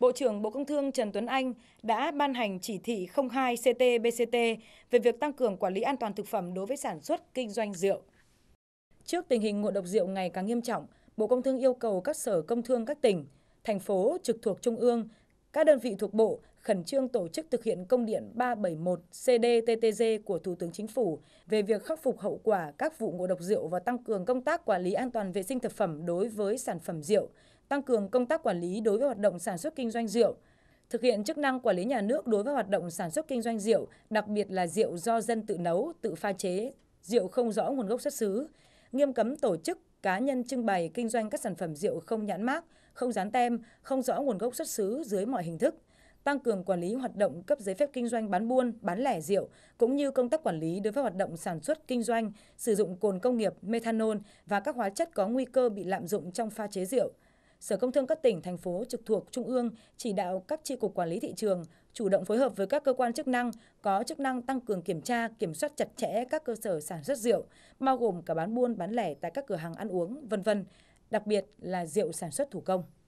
Bộ trưởng Bộ Công Thương Trần Tuấn Anh đã ban hành chỉ thị 02 CT-BCT về việc tăng cường quản lý an toàn thực phẩm đối với sản xuất kinh doanh rượu. Trước tình hình ngộ độc rượu ngày càng nghiêm trọng, Bộ Công Thương yêu cầu các sở công thương các tỉnh, thành phố trực thuộc Trung ương, các đơn vị thuộc Bộ khẩn trương tổ chức thực hiện công điện 371 CDTTG của Thủ tướng Chính phủ về việc khắc phục hậu quả các vụ ngộ độc rượu và tăng cường công tác quản lý an toàn vệ sinh thực phẩm đối với sản phẩm rượu, tăng cường công tác quản lý đối với hoạt động sản xuất kinh doanh rượu, thực hiện chức năng quản lý nhà nước đối với hoạt động sản xuất kinh doanh rượu, đặc biệt là rượu do dân tự nấu, tự pha chế, rượu không rõ nguồn gốc xuất xứ, nghiêm cấm tổ chức, cá nhân trưng bày kinh doanh các sản phẩm rượu không nhãn mác, không dán tem, không rõ nguồn gốc xuất xứ dưới mọi hình thức tăng cường quản lý hoạt động cấp giấy phép kinh doanh bán buôn, bán lẻ rượu, cũng như công tác quản lý đối với hoạt động sản xuất kinh doanh, sử dụng cồn công nghiệp, methanol và các hóa chất có nguy cơ bị lạm dụng trong pha chế rượu. Sở Công Thương các tỉnh, thành phố trực thuộc Trung ương chỉ đạo các chi cục quản lý thị trường chủ động phối hợp với các cơ quan chức năng có chức năng tăng cường kiểm tra, kiểm soát chặt chẽ các cơ sở sản xuất rượu, bao gồm cả bán buôn, bán lẻ tại các cửa hàng ăn uống, vân vân, đặc biệt là rượu sản xuất thủ công.